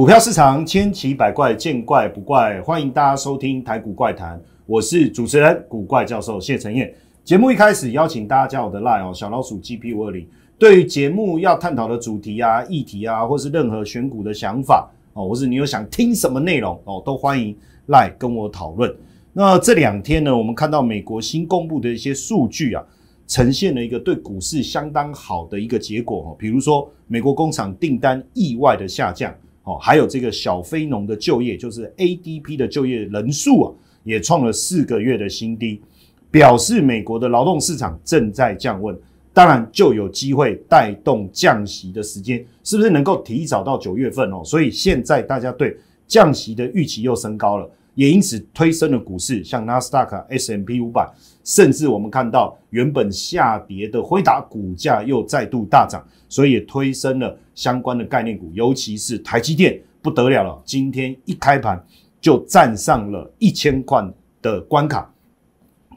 股票市场千奇百怪，见怪不怪。欢迎大家收听《台股怪谈》，我是主持人古怪教授谢承彦。节目一开始邀请大家加我的 Line 哦，小老鼠 GP 五二零。对于节目要探讨的主题啊、议题啊，或是任何选股的想法哦，或是你有想听什么内容哦，都欢迎来跟我讨论。那这两天呢，我们看到美国新公布的一些数据啊，呈现了一个对股市相当好的一个结果哦。比如说，美国工厂订单意外的下降。还有这个小非农的就业，就是 ADP 的就业人数啊，也创了四个月的新低，表示美国的劳动市场正在降温，当然就有机会带动降息的时间，是不是能够提早到九月份哦？所以现在大家对降息的预期又升高了，也因此推升了股市，像纳斯达克 S M P 五百，甚至我们看到原本下跌的辉达股价又再度大涨，所以也推升了。相关的概念股，尤其是台积电，不得了了。今天一开盘就站上了一千块的关卡，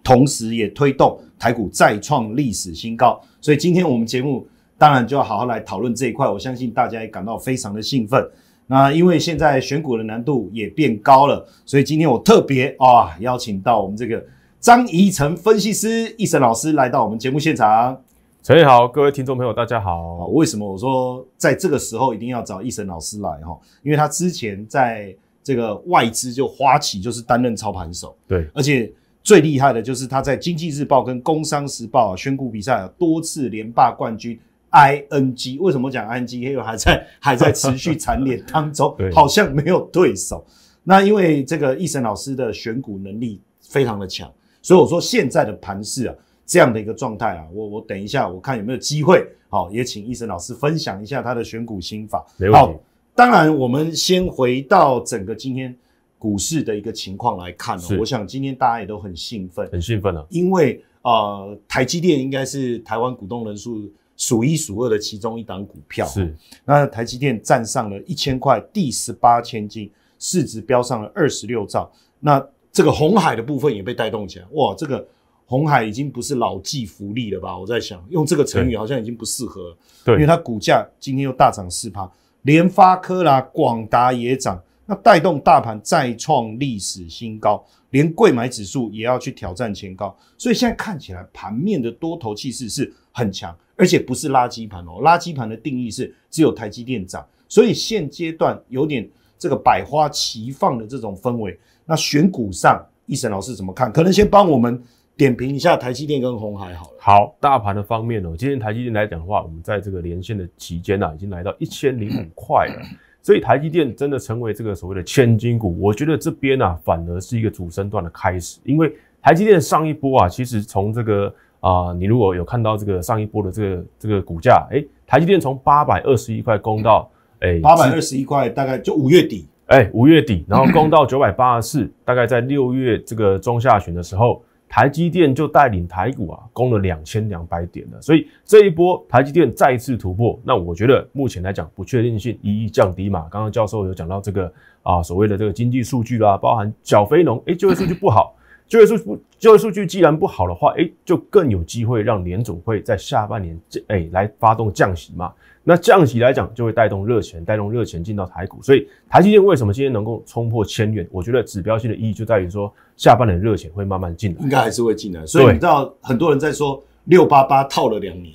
同时也推动台股再创历史新高。所以今天我们节目当然就要好好来讨论这一块。我相信大家也感到非常的兴奋。那因为现在选股的难度也变高了，所以今天我特别啊邀请到我们这个张宜成分析师易成老师来到我们节目现场。陈毅好，各位听众朋友，大家好。为什么我说在这个时候一定要找易神老师来哈？因为他之前在这个外资就花旗就是担任操盘手，对，而且最厉害的就是他在《经济日报》跟《工商时报》啊宣布比赛啊多次连霸冠军。ING 为什么讲 ING？因为还在 还在持续蝉联当中，好像没有对手。那因为这个易神老师的选股能力非常的强，所以我说现在的盘市啊。这样的一个状态啊，我我等一下我看有没有机会，好，也请医生老师分享一下他的选股心法。好，当然我们先回到整个今天股市的一个情况来看我想今天大家也都很兴奋，很兴奋啊，因为啊，台积电应该是台湾股东人数数一数二的其中一档股票。是。那台积电站上了一千块第十八千金，市值飙上了二十六兆，那这个红海的部分也被带动起来，哇，这个。红海已经不是老骥伏枥了吧？我在想，用这个成语好像已经不适合。对，因为它股价今天又大涨四趴，联发科啦、广达也涨，那带动大盘再创历史新高，连贵买指数也要去挑战前高。所以现在看起来盘面的多头气势是很强，而且不是垃圾盘哦。垃圾盘的定义是只有台积电涨，所以现阶段有点这个百花齐放的这种氛围。那选股上，一审老师怎么看？可能先帮我们。点评一下台积电跟红海好了。好，大盘的方面呢，今天台积电来讲的话，我们在这个连线的期间呢，已经来到一千零五块了。所以台积电真的成为这个所谓的千金股，我觉得这边呢反而是一个主升段的开始，因为台积电上一波啊，其实从这个啊，你如果有看到这个上一波的这个这个股价，哎，台积电从八百二十一块攻到哎八百二十一块，大概就五月底，哎五月底，然后攻到九百八十四，大概在六月这个中下旬的时候。台积电就带领台股啊，攻了两千两百点了。所以这一波台积电再次突破，那我觉得目前来讲不确定性一一降低嘛。刚刚教授有讲到这个啊，所谓的这个经济数据啦，包含小非农，哎，就业数据不好。就业数据就业数据既然不好的话，哎，就更有机会让联总会在下半年，哎，来发动降息嘛。那降息来讲，就会带动热钱，带动热钱进到台股。所以台积电为什么今天能够冲破千元？我觉得指标性的意义就在于说，下半年热钱会慢慢进来，应该还是会进来。所以你知道，很多人在说六八八套了两年，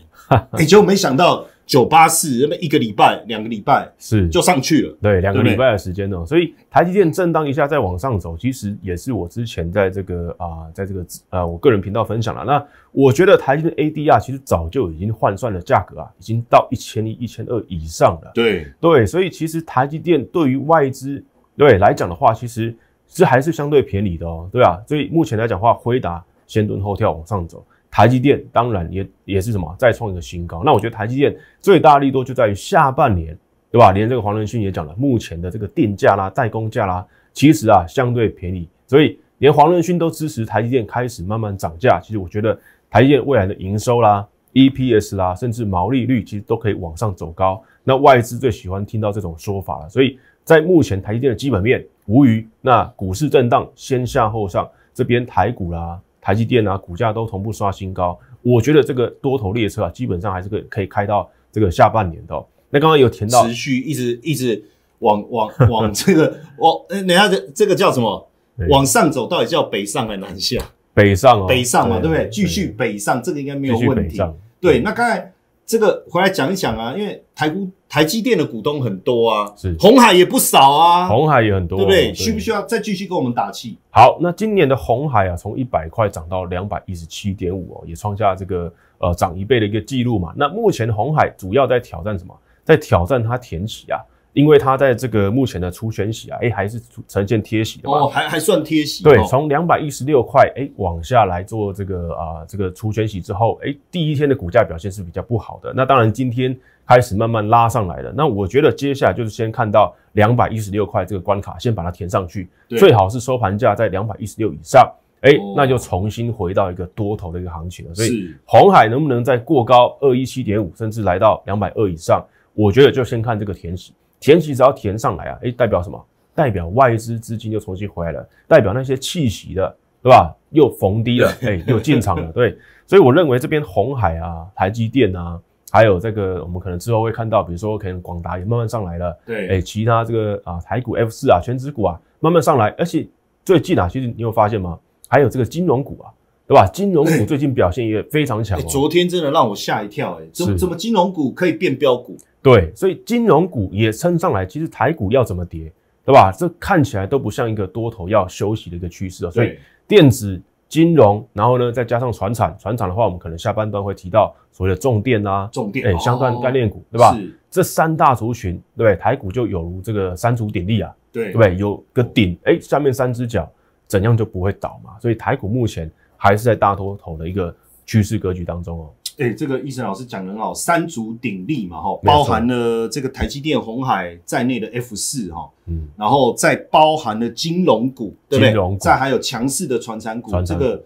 哎，结果没想到。九八四那么一个礼拜、两个礼拜是就上去了，对，两个礼拜的时间呢，所以台积电震荡一下再往上走，其实也是我之前在这个啊，在这个呃我个人频道分享了。那我觉得台积电 ADR 其实早就已经换算的价格啊，已经到一千一、一千二以上了。对对，所以其实台积电对于外资对来讲的话，其实是还是相对便宜的哦，对啊。所以目前来讲的话，辉达先蹲后跳往上走。台积电当然也也是什么再创一个新高，那我觉得台积电最大力度就在于下半年，对吧？连这个黄仁勋也讲了，目前的这个定价啦、代工价啦，其实啊相对便宜，所以连黄仁勋都支持台积电开始慢慢涨价。其实我觉得台积电未来的营收啦、EPS 啦，甚至毛利率其实都可以往上走高。那外资最喜欢听到这种说法了，所以在目前台积电的基本面无虞，那股市震荡先下后上，这边台股啦。台积电啊，股价都同步刷新高，我觉得这个多头列车啊，基本上还是可可以开到这个下半年的。那刚刚有填到，持续一直一直往往往 这个往，等下这这个叫什么？往上走到底叫北上还是南下？北上，北上嘛，对不对？继续北上，这个应该没有问题。对，那刚才。这个回来讲一讲啊，因为台股台积电的股东很多啊，红海也不少啊，红海也很多，对不对？需不需要再继续给我们打气？好，那今年的红海啊，从一百块涨到两百一十七点五哦，也创下这个呃涨一倍的一个记录嘛。那目前红海主要在挑战什么？在挑战它填息啊。因为它在这个目前的出悬洗啊，哎还是呈现贴洗的哦，还还算贴洗。对，从两百一十六块哎往下来做这个啊这个出悬洗之后，哎第一天的股价表现是比较不好的。那当然今天开始慢慢拉上来了。那我觉得接下来就是先看到两百一十六块这个关卡，先把它填上去，最好是收盘价在两百一十六以上，哎那就重新回到一个多头的一个行情了。所以红海能不能再过高二一七点五，甚至来到两百二以上，我觉得就先看这个填息。填息只要填上来啊，哎，代表什么？代表外资资金又重新回来了，代表那些弃息的，对吧？又逢低了，哎，又进场了，对。所以我认为这边红海啊，台积电啊，还有这个，我们可能之后会看到，比如说可能广达也慢慢上来了，对，哎，其他这个啊，台股 F 四啊，全指股啊，慢慢上来，而且最近啊，其实你有发现吗？还有这个金融股啊，对吧？金融股最近表现也非常强，昨天真的让我吓一跳，哎，怎么怎么金融股可以变标股？对，所以金融股也撑上来，其实台股要怎么跌，对吧？这看起来都不像一个多头要休息的一个趋势啊。所以电子金融，然后呢，再加上船厂，船厂的话，我们可能下半段会提到所谓的重电啊，重电哎，相关概念股，对吧？是。这三大族群，对不对？台股就有如这个三足鼎立啊，对，对不对？有个鼎，哎，下面三只脚怎样就不会倒嘛？所以台股目前还是在大多头的一个趋势格局当中哦。哎，这个医生老师讲的很好，三足鼎立嘛，哈，包含了这个台积电、红海在内的 F 四，哈，嗯，然后再包含了金融股，对不对？再还有强势的传产股，这个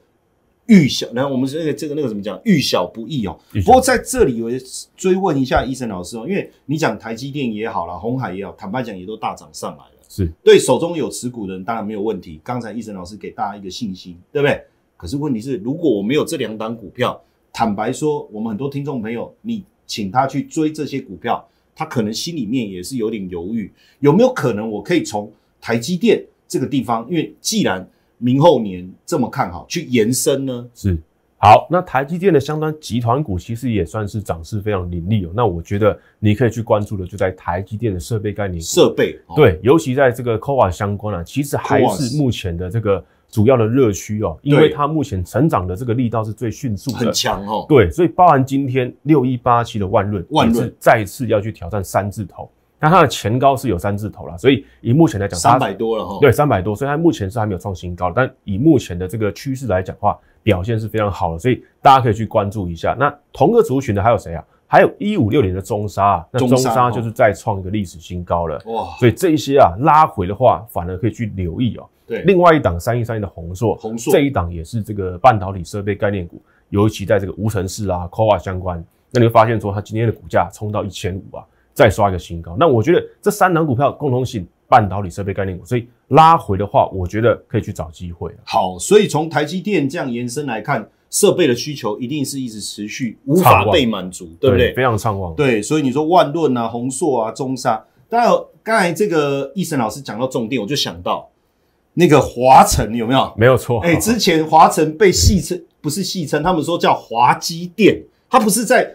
遇小，然后我们这个这个那个怎么讲，遇小不易哦。不过在这里，我追问一下医生老师哦，因为你讲台积电也好啦，红海也好，坦白讲也都大涨上来了，是对手中有持股的人当然没有问题。刚才医生老师给大家一个信心，对不对？可是问题是，如果我没有这两档股票，坦白说，我们很多听众朋友，你请他去追这些股票，他可能心里面也是有点犹豫。有没有可能我可以从台积电这个地方？因为既然明后年这么看好，去延伸呢？是。好，那台积电的相关集团股其实也算是涨势非常凌厉哦。那我觉得你可以去关注的就在台积电的设备概念，设备对，尤其在这个 c o a 相关啊，其实还是目前的这个。主要的热区哦，因为它目前成长的这个力道是最迅速的，很强哦。对，所以包含今天六一八七的万润，万润再次要去挑战三字头，那它的前高是有三字头了，所以以目前来讲，三百多了哈。对，三百多，所以它目前是还没有创新高，但以目前的这个趋势来讲的话，表现是非常好的，所以大家可以去关注一下。那同个族群的还有谁啊？还有一五六零的中沙，那中沙就是再创一个历史新高了哇。所以这一些啊拉回的话，反而可以去留意哦。另外一档三一三一的宏硕，这一档也是这个半导体设备概念股，尤其在这个无尘室啊、o a 相关，那你会发现说它今天的股价冲到一千五啊，再刷一个新高。那我觉得这三档股票共同性半导体设备概念股，所以拉回的话，我觉得可以去找机会。好，所以从台积电这样延伸来看，设备的需求一定是一直持续无法被满足，对不对？非常畅旺。对，所以你说万润啊、宏硕啊、中沙，当然刚才这个易生老师讲到重点，我就想到。那个华晨有没有？没有错。哎，之前华晨被戏称，不是戏称，他们说叫滑稽电，他不是在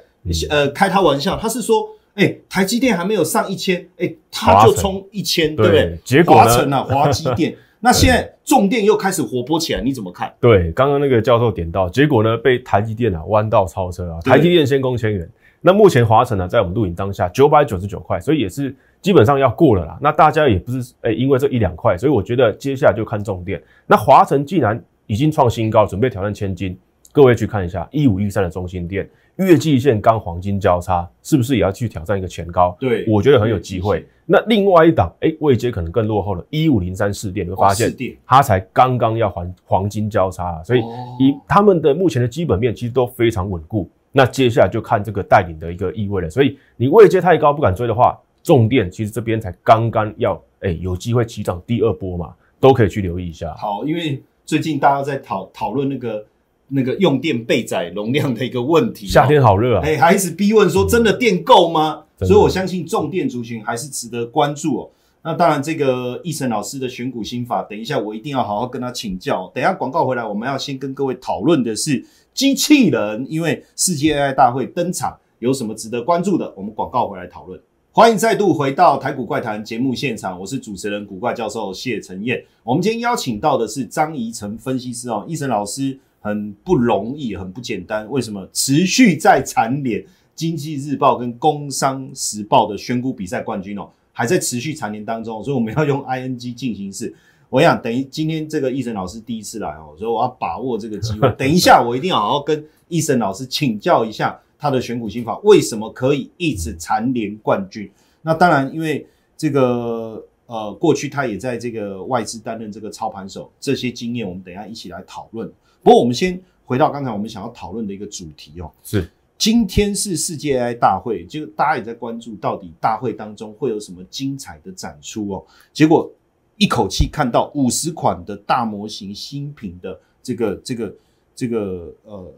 呃开他玩笑，他是说，哎，台积电还没有上一千，哎，他就冲一千，对不对？结果华晨啊，华基电，那现在重电又开始活泼起来，你怎么看？对，刚刚那个教授点到，结果呢，被台积电啊弯道超车啊，台积电先攻千元，那目前华晨呢，在我们录影当下九百九十九块，所以也是。基本上要过了啦，那大家也不是哎，因为这一两块，所以我觉得接下来就看重点。那华晨既然已经创新高，准备挑战千金，各位去看一下一五一三的中心店月季线刚黄金交叉，是不是也要去挑战一个前高？对，我觉得很有机会。那另外一档哎，位阶可能更落后了，一五零三四店，你会发现它才刚刚要黄黄金交叉，所以以他们的目前的基本面其实都非常稳固。那接下来就看这个带领的一个意味了。所以你位阶太高不敢追的话。重电其实这边才刚刚要哎有机会起涨第二波嘛，都可以去留意一下。好，因为最近大家在讨讨论那个那个用电备载容量的一个问题，夏天好热啊，哎，还是逼问说真的电够吗？所以我相信重电族群还是值得关注哦。那当然，这个易成老师的选股心法，等一下我一定要好好跟他请教。等下广告回来，我们要先跟各位讨论的是机器人，因为世界 AI 大会登场，有什么值得关注的？我们广告回来讨论。欢迎再度回到台股怪谈节目现场，我是主持人古怪教授谢承彦。我们今天邀请到的是张宜成分析师哦，宜辰老师很不容易，很不简单。为什么持续在蝉联《经济日报》跟《工商时报》的选股比赛冠军哦，还在持续蝉联当中，所以我们要用 ING 进行式。我想等于今天这个宜辰老师第一次来哦，所以我要把握这个机会。等一下我一定要好好跟宜辰老师请教一下。他的选股心法为什么可以一直蝉联冠军？那当然，因为这个呃，过去他也在这个外资担任这个操盘手，这些经验，我们等一下一起来讨论。不过，我们先回到刚才我们想要讨论的一个主题哦，是今天是世界 AI 大会，就大家也在关注到底大会当中会有什么精彩的展出哦。结果一口气看到五十款的大模型新品的这个这个这个呃。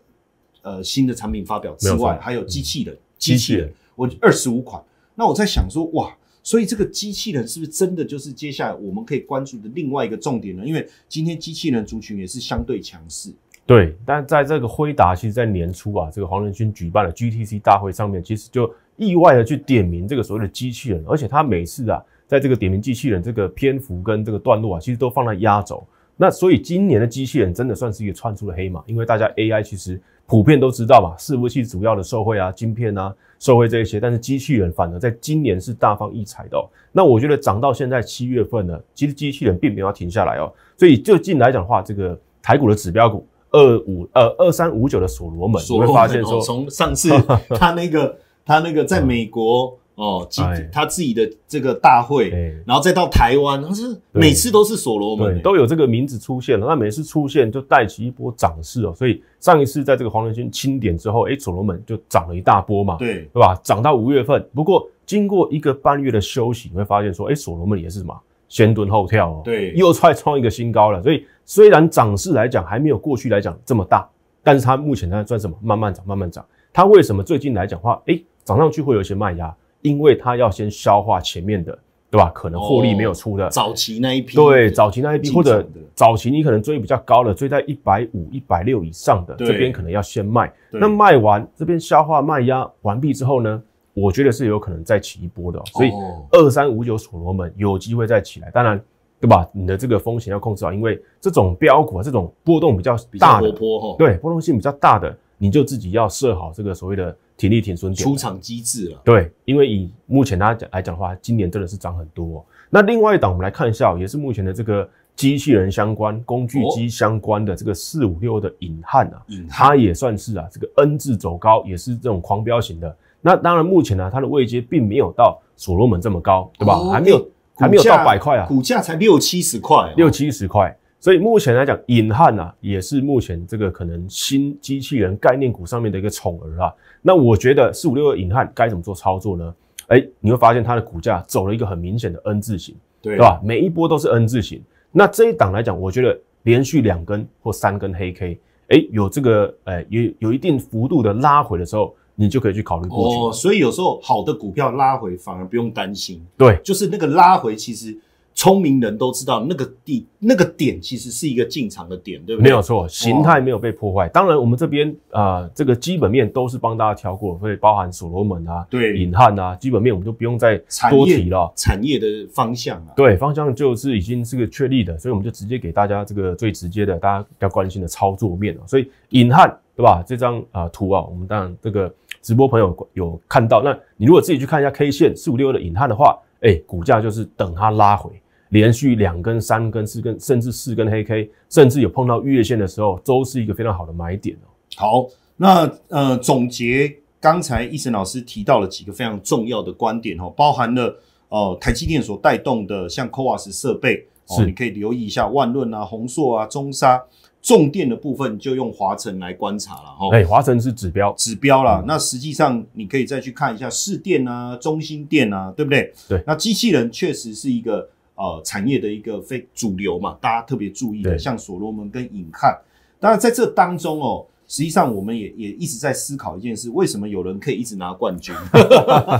呃，新的产品发表之外，还有机器人，机器人，我二十五款。那我在想说，哇，所以这个机器人是不是真的就是接下来我们可以关注的另外一个重点呢？因为今天机器人族群也是相对强势。对，但在这个辉达，其实在年初啊，这个黄仁勋举办的 GTC 大会上面，其实就意外的去点名这个所谓的机器人，而且他每次啊，在这个点名机器人这个篇幅跟这个段落啊，其实都放在压轴。那所以今年的机器人真的算是一个窜出了黑马，因为大家 AI 其实普遍都知道嘛，伺服器主要的受惠啊，晶片啊，受惠这一些，但是机器人反而在今年是大放异彩的。那我觉得涨到现在七月份呢，其实机器人并没有停下来哦。所以就近来讲的话，这个台股的指标股二五呃二三五九的所罗门，你会发现说，从上次他那个他那个在美国。哦，他自己的这个大会，然后再到台湾，他是每次都是所罗门都有这个名字出现了。那每次出现就带起一波涨势哦，所以上一次在这个黄仁勋清点之后，哎，所罗门就涨了一大波嘛，对对吧？涨到五月份，不过经过一个半月的休息，你会发现说，哎，所罗门也是什么先蹲后跳哦，对，又再创一个新高了。所以虽然涨势来讲还没有过去来讲这么大，但是它目前呢，赚什么？慢慢涨，慢慢涨。它为什么最近来讲话，哎，涨上去会有一些卖压？因为它要先消化前面的，对吧？可能获利没有出的早期那一批，对早期那一批，或者早期你可能追比较高的，追在一百五、一百六以上的，这边可能要先卖。那卖完这边消化卖压完毕之后呢，我觉得是有可能再起一波的。所以二三五九所罗门有机会再起来。当然，对吧？你的这个风险要控制好，因为这种标股啊，这种波动比较大的，对波动性比较大的，你就自己要设好这个所谓的。挺力挺顺，出场机制了。对，因为以目前大家讲来讲的话，今年真的是涨很多。那另外一档，我们来看一下，也是目前的这个机器人相关、工具机相关的这个四五六的引汉啊，它也算是啊这个 N 字走高，也是这种狂飙型的。那当然，目前呢它的位阶并没有到所罗门这么高，对吧？还没有，还没有到百块啊，股价才六七十块，六七十块。所以目前来讲，影翰呐也是目前这个可能新机器人概念股上面的一个宠儿啊。那我觉得四五六的影翰该怎么做操作呢？哎，你会发现它的股价走了一个很明显的 N 字形，对吧？每一波都是 N 字形。那这一档来讲，我觉得连续两根或三根黑 K，哎，有这个哎有有一定幅度的拉回的时候，你就可以去考虑过去。哦，所以有时候好的股票拉回反而不用担心。对，就是那个拉回其实。聪明人都知道那个地那个点其实是一个进场的点，对不对？没有错，形态没有被破坏。当然，我们这边啊，这个基本面都是帮大家挑过会包含所罗门啊、对、隐汉啊，基本面我们就不用再多提了。产业的方向啊，对，方向就是已经是个确立的，所以我们就直接给大家这个最直接的，大家比较关心的操作面啊。所以隐汉对吧？这张啊图啊，我们当然这个直播朋友有看到。那你如果自己去看一下 K 线四五六的隐汉的话，哎，股价就是等它拉回。连续两根、三根、四根，甚至四根黑 K，甚至有碰到月线的时候，都是一个非常好的买点好，那呃，总结刚才一晨老师提到了几个非常重要的观点哦，包含了呃台积电所带动的像 CoWAS 设备，是你可以留意一下万润啊、宏硕啊、中沙重电的部分，就用华晨来观察了哈。哎，华晨是指标，指标啦。那实际上你可以再去看一下市电啊、中心电啊，对不对？对。那机器人确实是一个。呃，产业的一个非主流嘛，大家特别注意的，像所罗门跟影汉。当然，在这当中哦，实际上我们也也一直在思考一件事：为什么有人可以一直拿冠军？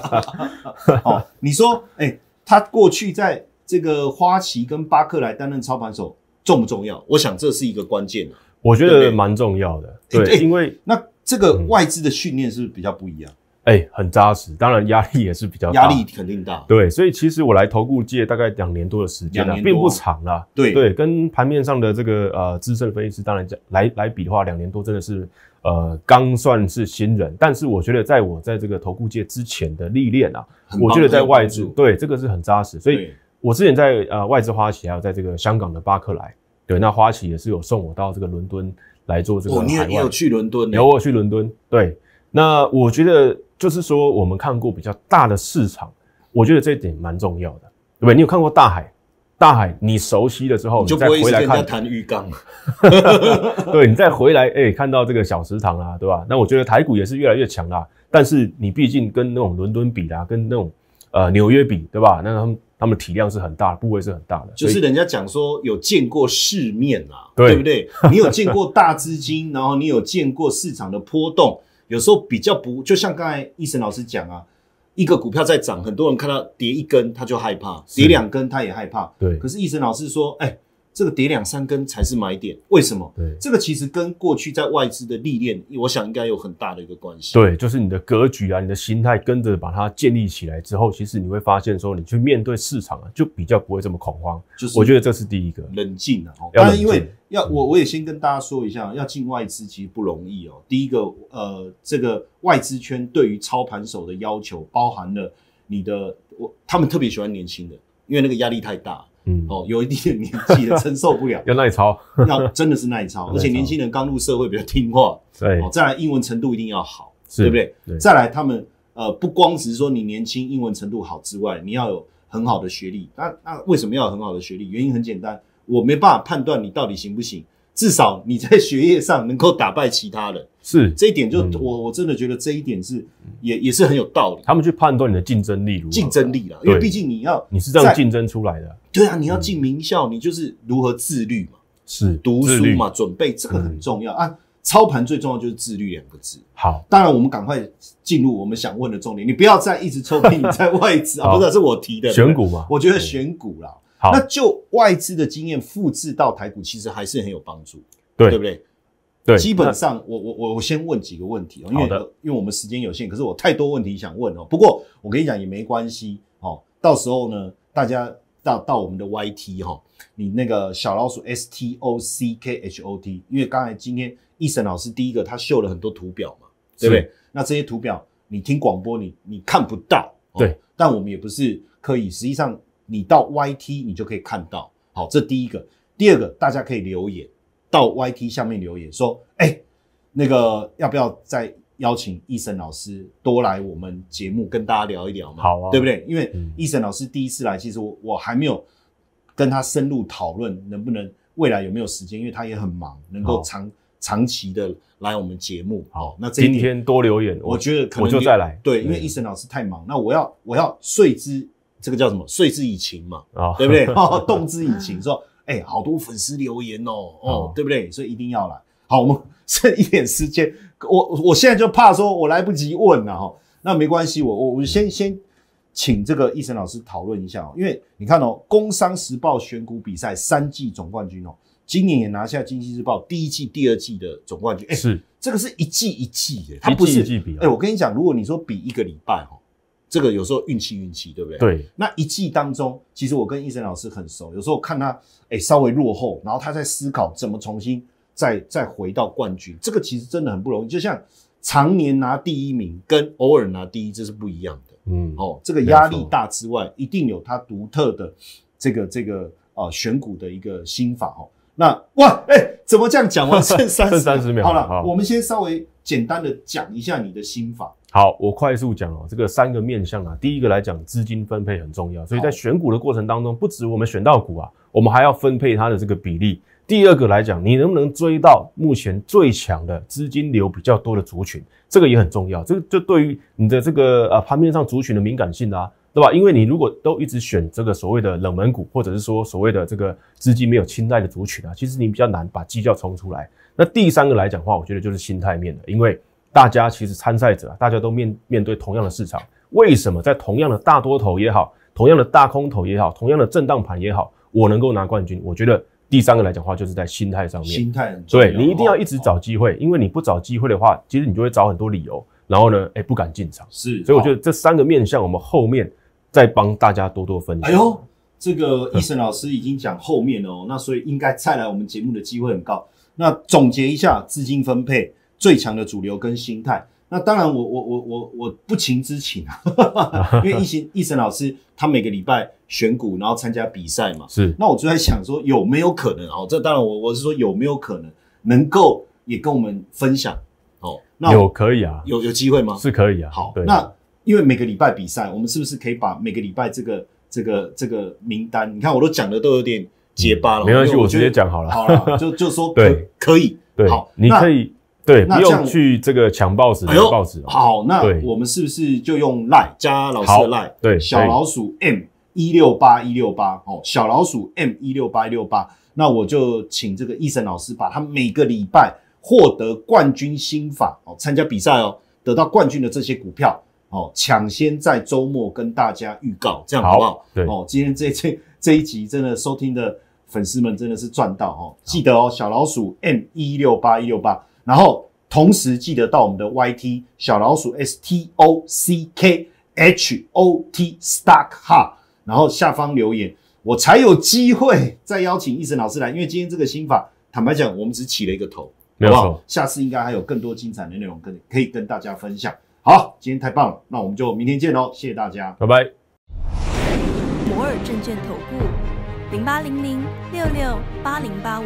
哦，你说，哎，他过去在这个花旗跟巴克莱担任操盘手重不重要？我想这是一个关键我觉得蛮重要的。对，因为那这个外资的训练是比较不一样。哎，很扎实，当然压力也是比较压力肯定大，对，所以其实我来投顾界大概两年多的时间了，并不长了，对对，跟盘面上的这个呃资深的分析师当然来来比的话，两年多真的是呃刚算是新人，但是我觉得在我在这个投顾界之前的历练啊，我觉得在外资对这个是很扎实，所以我之前在呃外资花旗还有在这个香港的巴克莱，对，那花旗也是有送我到这个伦敦来做这个，哦，你有你有去伦敦，有我去伦敦，对，那我觉得。就是说，我们看过比较大的市场，我觉得这一点蛮重要的，对不对？你有看过大海，大海你熟悉了之后，你就不会人家谈浴缸 对，你再回来，哎，看到这个小池塘啦，对吧？那我觉得台股也是越来越强啦。但是你毕竟跟那种伦敦比啦，跟那种呃纽约比，对吧？那他们他们体量是很大，部位是很大的。就是人家讲说有见过世面啦，对不对？你有见过大资金，然后你有见过市场的波动。有时候比较不，就像刚才易生老师讲啊，一个股票在涨，很多人看到跌一根他就害怕，跌两根他也害怕。对，可是易生老师说，哎。这个跌两三根才是买点，为什么？对，这个其实跟过去在外资的历练，我想应该有很大的一个关系。对，就是你的格局啊，你的心态跟着把它建立起来之后，其实你会发现，说你去面对市场啊，就比较不会这么恐慌。就是我觉得这是第一个冷静啊，当然因为要我，我也先跟大家说一下，要进外资其实不容易哦。第一个，呃，这个外资圈对于操盘手的要求包含了你的，我他们特别喜欢年轻的，因为那个压力太大。嗯哦，有一定的年纪的承受不了，要耐操，要真的是耐操，而且年轻人刚入社会比较听话，对，哦，再来英文程度一定要好，对不对？再来他们呃，不光只是说你年轻英文程度好之外，你要有很好的学历，那那为什么要很好的学历？原因很简单，我没办法判断你到底行不行。至少你在学业上能够打败其他人，是这一点就我我真的觉得这一点是也也是很有道理。他们去判断你的竞争力，竞争力了，因为毕竟你要你是这样竞争出来的。对啊，你要进名校，你就是如何自律嘛，是读书嘛，准备这个很重要啊。操盘最重要就是自律两个字。好，当然我们赶快进入我们想问的重点，你不要再一直抽屉你在外资啊，不是是我提的选股嘛？我觉得选股啦。好，那就外资的经验复制到台股，其实还是很有帮助，对对不对？对，基本上我我我我先问几个问题哦，因为因为我们时间有限，可是我太多问题想问哦。不过我跟你讲也没关系哦，到时候呢，大家到到我们的 Y T 哈，你那个小老鼠 S T O C K H O T，因为刚才今天一森老师第一个他秀了很多图表嘛，对不对？那这些图表你听广播你你看不到，对，但我们也不是刻意，实际上。你到 YT 你就可以看到，好，这第一个，第二个，大家可以留言到 YT 下面留言说，哎，那个要不要再邀请易森老师多来我们节目跟大家聊一聊嘛？好啊，对不对？因为易森老师第一次来，其实我我还没有跟他深入讨论，能不能未来有没有时间？因为他也很忙，能够长长期的来我们节目。好，那今天多留言，我觉得我就再来。对，因为易森老师太忙，那我要我要睡之。这个叫什么？碎之以情嘛，对不对？动之以情，说，哎，好多粉丝留言哦，哦，对不对？所以一定要来。好，我们 剩一点时间，我我现在就怕说，我来不及问了哈。那没关系，我我我先先请这个易辰老师讨论一下，因为你看哦，《工商时报选股比赛》三季总冠军哦，今年也拿下《经济日报》第一季、第二季的总冠军。哎，是这个是一季一季的，它不是一季比哎，我跟你讲，如果你说比一个礼拜哈。这个有时候运气运气，对不对？对。那一季当中，其实我跟易生老师很熟，有时候看他哎稍微落后，然后他在思考怎么重新再再回到冠军。这个其实真的很不容易，就像常年拿第一名跟偶尔拿第一这是不一样的。嗯。哦，这个压力大之外，一定有他独特的这个这个啊选股的一个心法哦。那哇哎，怎么这样讲？剩三 剩三十秒。好了，我们先稍微简单的讲一下你的心法。好，我快速讲哦，这个三个面向啊，第一个来讲，资金分配很重要，所以在选股的过程当中，不止我们选到股啊，我们还要分配它的这个比例。第二个来讲，你能不能追到目前最强的资金流比较多的族群，这个也很重要。这个就对于你的这个呃盘面上族群的敏感性啊，对吧？因为你如果都一直选这个所谓的冷门股，或者是说所谓的这个资金没有青睐的族群啊，其实你比较难把绩效冲出来。那第三个来讲话，我觉得就是心态面的，因为。大家其实参赛者，大家都面面对同样的市场，为什么在同样的大多头也好，同样的大空头也好，同样的震荡盘也好，我能够拿冠军？我觉得第三个来讲话，就是在心态上面，心态对你一定要一直找机会，因为你不找机会的话，其实你就会找很多理由，然后呢，哎，不敢进场。是，所以我觉得这三个面向，我们后面再帮大家多多分享。哎呦，这个易生老师已经讲后面了哦，那所以应该再来我们节目的机会很高。那总结一下资金分配。最强的主流跟心态，那当然我我我我我不情之请啊，因为易行易神老师他每个礼拜选股，然后参加比赛嘛。是。那我就在想说有没有可能哦？这当然我我是说有没有可能能够也跟我们分享哦？那有可以啊？有有机会吗？是可以啊。好，那因为每个礼拜比赛，我们是不是可以把每个礼拜这个这个这个名单？你看我都讲的都有点结巴了。没关系，我直接讲好了。好了，就就说 对可以对好，你可以。对，不用去这个抢报纸报纸。好，那我们是不是就用 lie 加老的 lie？对，小老鼠 m 一六八一六八哦，小老鼠 m 一六八一六八。那我就请这个易森老师，把他每个礼拜获得冠军新法哦，参加比赛哦，得到冠军的这些股票哦，抢先在周末跟大家预告，这样好不好？对哦，今天这这这一集真的收听的粉丝们真的是赚到哦，记得哦，小老鼠 m 一六八一六八。然后同时记得到我们的 YT 小老鼠 S T O C K H O T Stock 哈，然后下方留言，我才有机会再邀请易生老师来。因为今天这个心法，坦白讲，我们只起了一个头，没有错。下次应该还有更多精彩的内容跟可以跟大家分享。好，今天太棒了，那我们就明天见喽，谢谢大家，拜拜。摩尔证券投顾零八零零六六八零八五。